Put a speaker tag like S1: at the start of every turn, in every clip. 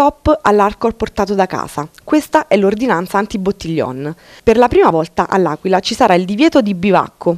S1: stop all'alcol portato da casa. Questa è l'ordinanza anti-Bottiglion. Per la prima volta all'Aquila ci sarà il divieto di bivacco.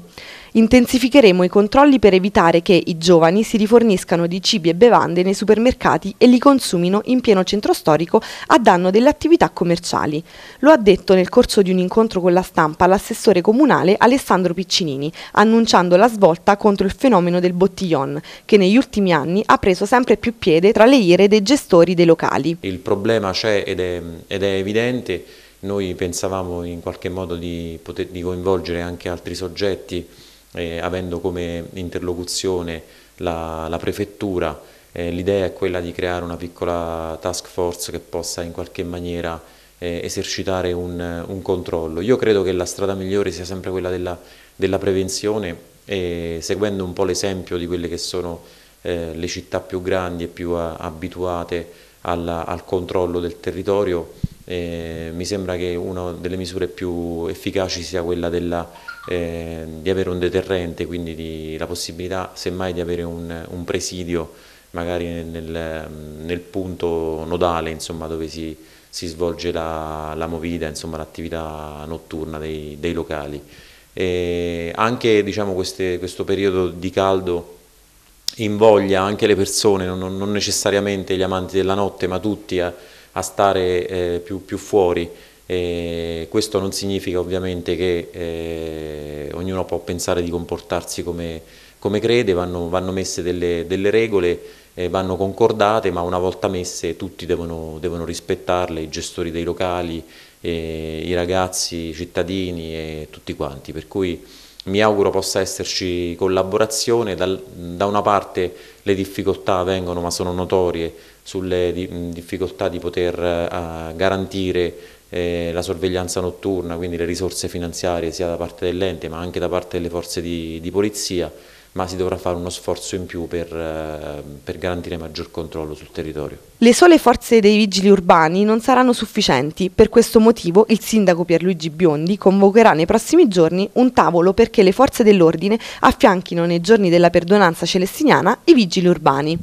S1: Intensificheremo i controlli per evitare che i giovani si riforniscano di cibi e bevande nei supermercati e li consumino in pieno centro storico a danno delle attività commerciali. Lo ha detto nel corso di un incontro con la stampa l'assessore comunale Alessandro Piccinini, annunciando la svolta contro il fenomeno del bottiglion, che negli ultimi anni ha preso sempre più piede tra le ire dei gestori dei locali.
S2: Il problema c'è ed, ed è evidente noi pensavamo in qualche modo di, poter, di coinvolgere anche altri soggetti eh, avendo come interlocuzione la, la prefettura, eh, l'idea è quella di creare una piccola task force che possa in qualche maniera eh, esercitare un, un, controllo. Io credo che la strada migliore sia sempre quella della, della prevenzione e seguendo un po' l'esempio di quelle che sono eh, le città più grandi e più a, eh, abituate alla, al controllo del territorio, eh, mi sembra che una delle misure più efficaci sia quella della, eh, di avere un deterrente, quindi di, la possibilità semmai di avere un, un presidio magari nel, nel, punto nodale insomma, dove si, si svolge la, la movida, l'attività notturna dei, dei locali. E anche diciamo, queste, questo periodo di caldo invoglia anche le persone, non, non necessariamente gli amanti della notte, ma tutti a a stare eh, più, più, fuori. E questo non significa ovviamente che eh, ognuno può pensare di comportarsi come, come crede, vanno, vanno messe delle, delle regole, eh, vanno concordate, ma una volta messe tutti devono, devono rispettarle, i gestori dei locali, i ragazzi, i cittadini e tutti quanti, per cui mi auguro possa esserci collaborazione, da una parte le difficoltà vengono ma sono notorie sulle difficoltà di poter eh, garantire eh, la sorveglianza notturna, quindi le risorse finanziarie sia da parte dell'ente ma anche da parte delle forze di, di polizia ma si dovrà fare uno sforzo in più per, eh, per garantire maggior controllo sul territorio.
S1: Le sole forze dei vigili urbani non saranno sufficienti, per questo motivo il sindaco Pierluigi Biondi convocherà nei prossimi giorni un tavolo perché le forze dell'ordine affianchino nei giorni della perdonanza celestiniana i vigili urbani.